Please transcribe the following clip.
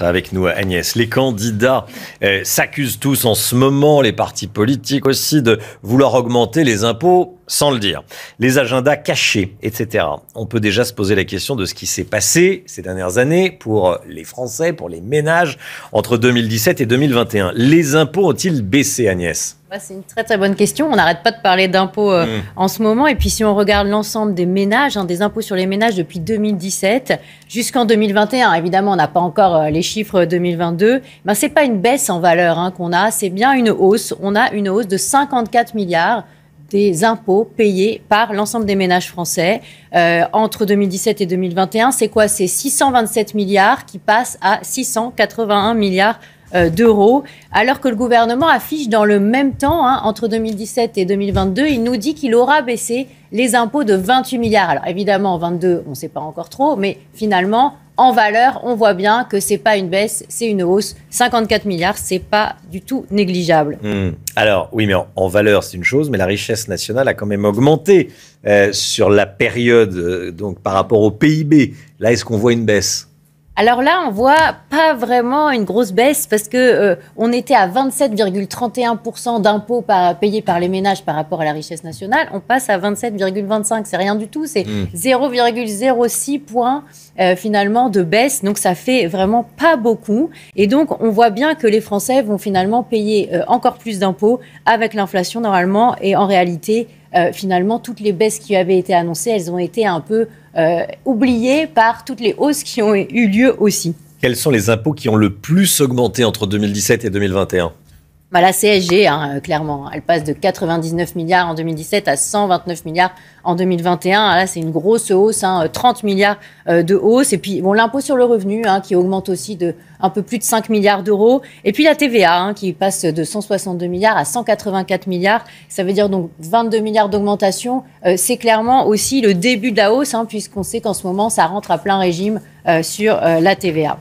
avec nous, Agnès. Les candidats euh, s'accusent tous en ce moment, les partis politiques aussi, de vouloir augmenter les impôts sans le dire. Les agendas cachés, etc. On peut déjà se poser la question de ce qui s'est passé ces dernières années pour les Français, pour les ménages, entre 2017 et 2021. Les impôts ont-ils baissé, Agnès bah, c'est une très très bonne question. On n'arrête pas de parler d'impôts euh, hmm. en ce moment. Et puis si on regarde l'ensemble des ménages, hein, des impôts sur les ménages depuis 2017 jusqu'en 2021, évidemment on n'a pas encore euh, les chiffres 2022, ben, ce n'est pas une baisse en valeur hein, qu'on a, c'est bien une hausse. On a une hausse de 54 milliards des impôts payés par l'ensemble des ménages français. Euh, entre 2017 et 2021, c'est quoi C'est 627 milliards qui passent à 681 milliards euh, d'euros, alors que le gouvernement affiche dans le même temps, hein, entre 2017 et 2022, il nous dit qu'il aura baissé les impôts de 28 milliards. Alors évidemment, 22, on ne sait pas encore trop, mais finalement, en valeur, on voit bien que c'est pas une baisse, c'est une hausse. 54 milliards, c'est pas du tout négligeable. Hmm. Alors oui, mais en, valeur c'est une chose, mais la richesse nationale a quand même augmenté euh, sur la période, euh, donc par rapport au PIB. Là, est-ce qu'on voit une baisse alors là, on voit pas vraiment une grosse baisse parce que euh, on était à 27,31% d'impôts payés par les ménages par rapport à la richesse nationale. On passe à 27,25. C'est rien du tout. C'est 0,06 hmm. points euh, finalement de baisse. Donc ça fait vraiment pas beaucoup. Et donc on voit bien que les Français vont finalement payer euh, encore plus d'impôts avec l'inflation normalement. Et en réalité, finalement, toutes les baisses qui avaient été annoncées, elles ont été un peu euh, oublié par toutes les hausses qui ont eu lieu aussi. Quels sont les impôts qui ont le plus augmenté entre 2017 et 2021 bah, la CSG, hein, euh, clairement, hein. elle passe de 99 milliards en 2017 à 129 milliards en 2021. Ah, là, c'est une grosse hausse, hein, 30 euh, milliards euh, de hausse. Et puis, bon, l'impôt sur le revenu, hein, qui augmente aussi de un peu plus de 5 milliards d'euros. Et puis la TVA, qui passe de 162 milliards à 184 milliards. Ça veut dire donc 22 milliards d'augmentation. c'est clairement aussi le début de la hausse, puisqu'on sait qu'en ce moment, ça rentre à plein régime sur la TVA.